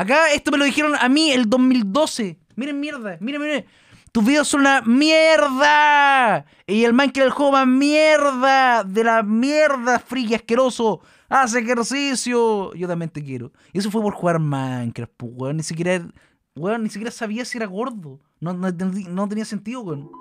Acá esto me lo dijeron a mí el 2012. Miren mierda, miren, miren. Tus videos son una mierda. Y el Minecraft que el juego mierda. De la mierda, friki asqueroso. Hace ejercicio. Yo también te quiero. Y eso fue por jugar Minecraft, weón. Ni siquiera, ni siquiera sabía si era gordo. No, no tenía sentido, weón.